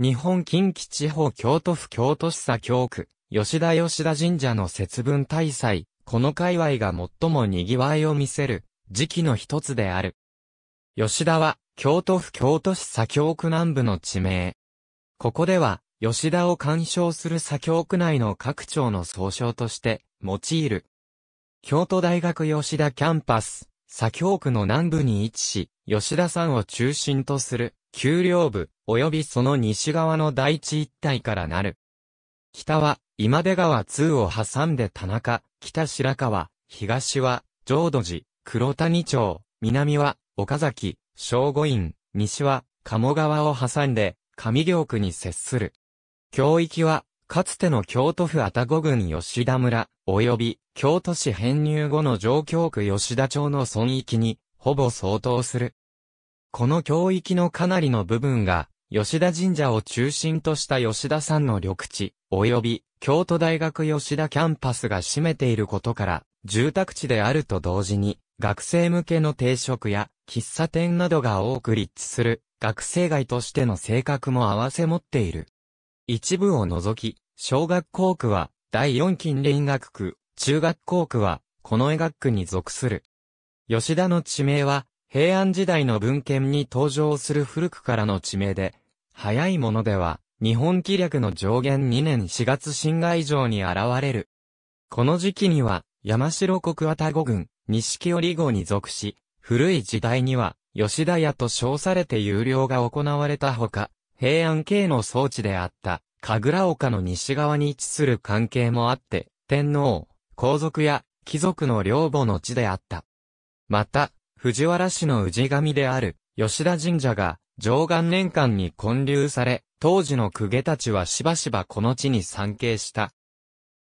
日本近畿地方京都府京都市左京区、吉田吉田神社の節分大祭、この界隈が最も賑わいを見せる、時期の一つである。吉田は、京都府京都市左京区南部の地名。ここでは、吉田を鑑賞する左京区内の各町の総称として、用いる。京都大学吉田キャンパス、左京区の南部に位置し、吉田山を中心とする丘陵部、及びその西側の大地一帯からなる。北は、今出川2を挟んで田中、北白川、東は、浄土寺、黒谷町、南は、岡崎、正五院、西は、鴨川を挟んで、上行区に接する。教域は、かつての京都府愛宕郡吉田村、及び京都市編入後の上京区吉田町の村域に、ほぼ相当する。この教域のかなりの部分が、吉田神社を中心とした吉田さんの緑地、及び京都大学吉田キャンパスが占めていることから、住宅地であると同時に、学生向けの定食や喫茶店などが多く立地する、学生街としての性格も合わせ持っている。一部を除き、小学校区は第4近隣学区、中学校区は、この絵学区に属する。吉田の地名は、平安時代の文献に登場する古くからの地名で、早いものでは、日本気略の上限2年4月新外城に現れる。この時期には、山城国愛宕郡、錦織郷に属し、古い時代には、吉田屋と称されて有料が行われたほか、平安系の装置であった、神楽丘の西側に位置する関係もあって、天皇、皇族や貴族の領母の地であった。また、藤原氏の氏神である、吉田神社が、上岸年間に建立され、当時の公家たちはしばしばこの地に参詣した。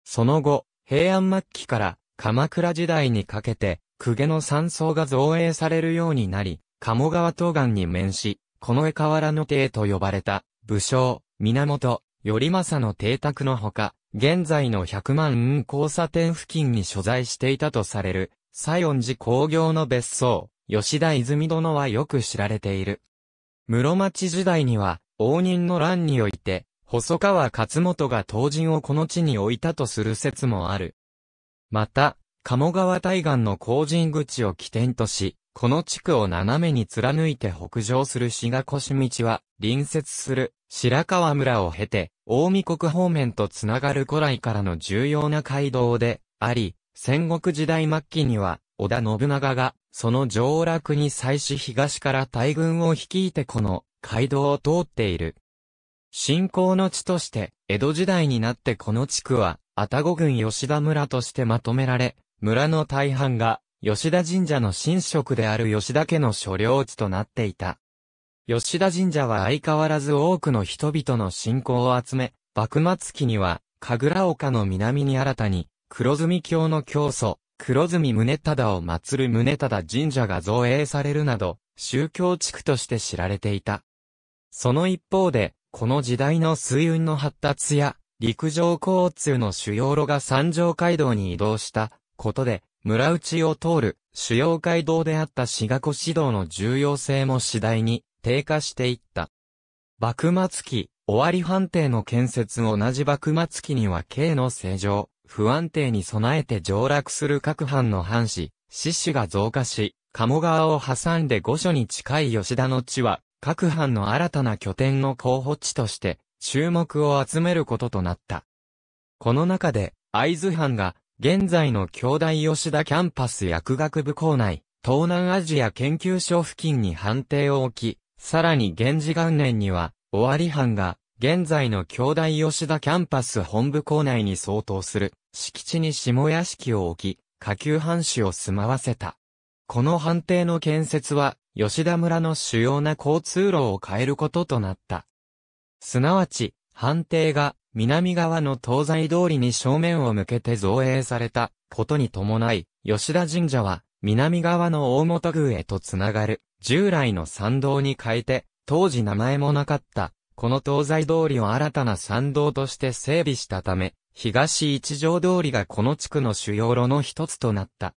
その後、平安末期から鎌倉時代にかけて、公家の山荘が造営されるようになり、鴨川東岸に面し、この江河原の邸と呼ばれた、武将、源、頼政の邸宅のほか、現在の百万雲交差点付近に所在していたとされる、西園寺工業の別荘、吉田泉殿はよく知られている。室町時代には、応仁の乱において、細川勝元が当人をこの地に置いたとする説もある。また、鴨川対岸の工人口を起点とし、この地区を斜めに貫いて北上する志賀越道は、隣接する白川村を経て、大見国方面とつながる古来からの重要な街道であり、戦国時代末期には、織田信長が、その上洛に際し東から大軍を率いてこの街道を通っている。信仰の地として、江戸時代になってこの地区は、愛宕郡吉田村としてまとめられ、村の大半が、吉田神社の神職である吉田家の所領地となっていた。吉田神社は相変わらず多くの人々の信仰を集め、幕末期には、神楽丘の南に新たに、黒住教の教祖、黒住宗忠を祀る宗忠神社が造営されるなど、宗教地区として知られていた。その一方で、この時代の水運の発達や、陸上交通の主要路が三条街道に移動したことで、村内を通る主要街道であった志賀湖市道の重要性も次第に低下していった。幕末期、尾張藩邸の建設同じ幕末期には京の正常、不安定に備えて上落する各藩の藩士、死士が増加し、鴨川を挟んで御所に近い吉田の地は、各藩の新たな拠点の候補地として、注目を集めることとなった。この中で、会津藩が、現在の京大吉田キャンパス薬学部構内、東南アジア研究所付近に判定を置き、さらに源氏元年には、尾張藩が、現在の京大吉田キャンパス本部構内に相当する、敷地に下屋敷を置き、下級藩主を住まわせた。この藩邸の建設は、吉田村の主要な交通路を変えることとなった。すなわち、藩邸が南側の東西通りに正面を向けて造営されたことに伴い、吉田神社は南側の大本宮へとつながる従来の参道に変えて、当時名前もなかった、この東西通りを新たな参道として整備したため、東一条通りがこの地区の主要路の一つとなった。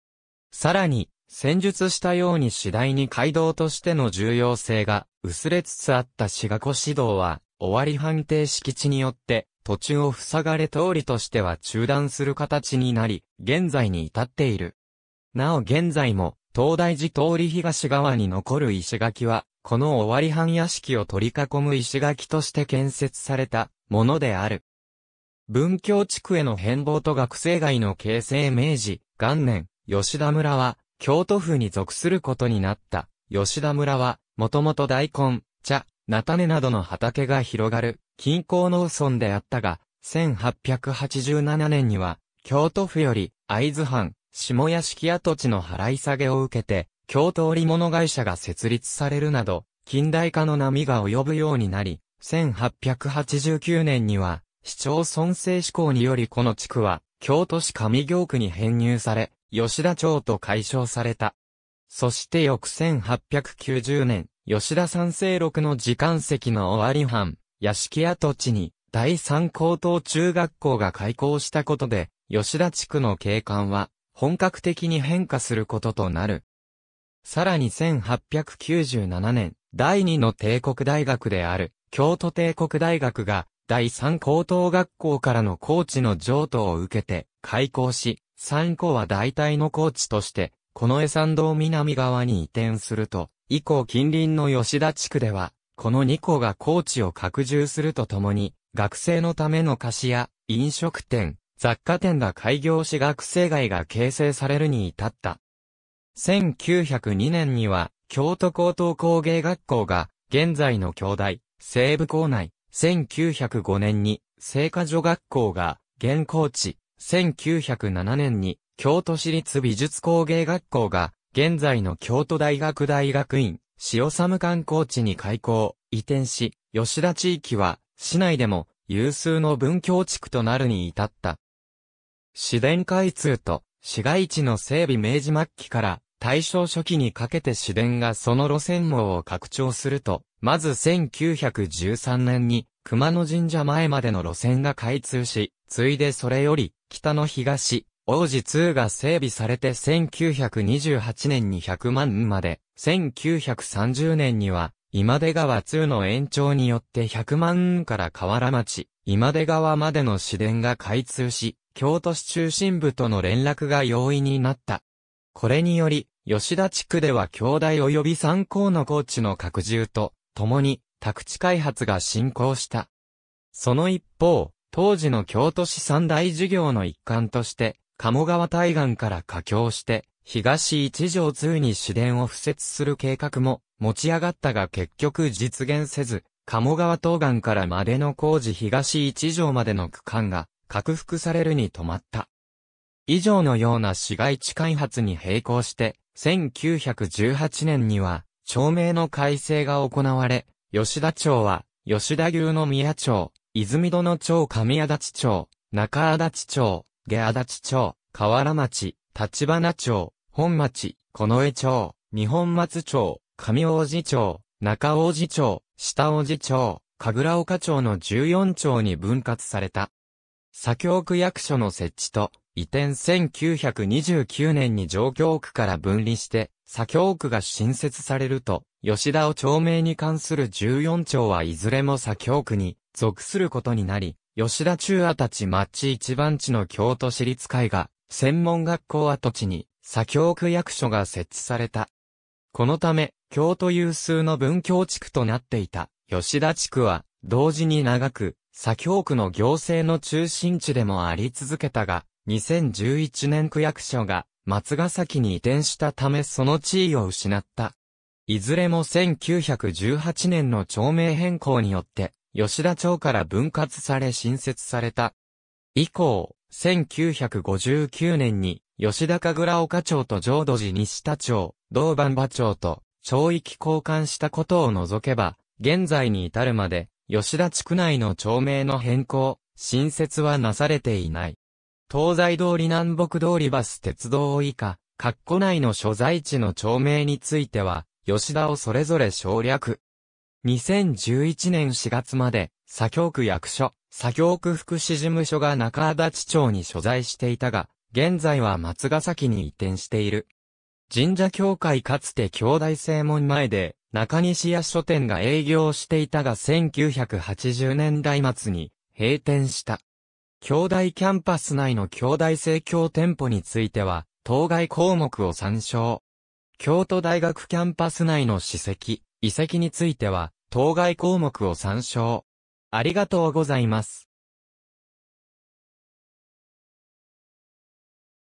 さらに、戦術したように次第に街道としての重要性が薄れつつあった志賀湖市道は、終わり判定敷地によって、途中を塞がれ通りとしては中断する形になり、現在に至っている。なお現在も、東大寺通り東側に残る石垣は、この終わり半屋敷を取り囲む石垣として建設されたものである。文教地区への変貌と学生街の形成明治、元年、吉田村は、京都府に属することになった。吉田村は、もともと大根、茶、菜種などの畑が広がる、近郊農村であったが、1887年には、京都府より、会津藩、下屋敷跡地の払い下げを受けて、京都織物会社が設立されるなど、近代化の波が及ぶようになり、1889年には、市町村制施行によりこの地区は、京都市上京区に編入され、吉田町と解消された。そして翌1890年、吉田三世六の時間席の終わり藩、屋敷跡地に、第三高等中学校が開校したことで、吉田地区の景観は、本格的に変化することとなる。さらに1897年、第二の帝国大学である、京都帝国大学が、第三高等学校からのコーチの譲渡を受けて開校し、三校は大体のコーチとして、の江山道南側に移転すると、以降近隣の吉田地区では、この2校が高知を拡充するとともに、学生のための菓子や飲食店、雑貨店が開業し学生街が形成されるに至った。1902年には、京都高等工芸学校が、現在の京大、西部校内、1905年に、聖火女学校が、現校地、1907年に、京都市立美術工芸学校が、現在の京都大学大学院、塩寒観光地に開校、移転し、吉田地域は、市内でも、有数の文教地区となるに至った。市電開通と、市街地の整備明治末期から、大正初期にかけて市電がその路線網を拡張すると、まず1913年に熊野神社前までの路線が開通し、ついでそれより北の東、王子2が整備されて1928年に100万まで、1930年には今出川2の延長によって100万から河原町、今出川までの市電が開通し、京都市中心部との連絡が容易になった。これにより、吉田地区では兄弟及び参考の高知の拡充と、ともに宅地開発が進行した。その一方、当時の京都市三大事業の一環として、鴨川対岸から架橋して、東一条通に市電を敷設する計画も持ち上がったが結局実現せず、鴨川東岸からまでの工事東一条までの区間が拡幅されるに止まった。以上のような市街地開発に並行して、1918年には町名の改正が行われ、吉田町は、吉田牛の宮町、泉戸の町上足立町、中足立町、下足立町、河原町、立花町、本町、近江町、日本松町、上王子町、中王子町、下王子町、神楽岡町の14町に分割された。左京区役所の設置と、移転1929年に上京区から分離して、左京区が新設されると、吉田を町名に関する14町はいずれも左京区に属することになり、吉田中跡地町一番地の京都市立会が、専門学校跡地に左京区役所が設置された。このため、京都有数の文教地区となっていた吉田地区は、同時に長く、左京区の行政の中心地でもあり続けたが、2011年区役所が松ヶ崎に移転したためその地位を失った。いずれも1918年の町名変更によって、吉田町から分割され新設された。以降、1959年に、吉田神楽岡町と浄土寺西田町、道番場町と、町域交換したことを除けば、現在に至るまで、吉田地区内の町名の変更、新設はなされていない。東西通り南北通りバス鉄道以下、括弧内の所在地の町名については、吉田をそれぞれ省略。2011年4月まで、左京区役所、左京区福祉事務所が中足立町に所在していたが、現在は松ヶ崎に移転している。神社協会かつて兄弟正門前で、中西屋書店が営業していたが1980年代末に閉店した。京大キャンパス内の京大生協店舗については、当該項目を参照。京都大学キャンパス内の史跡、遺跡については、当該項目を参照。ありがとうございます。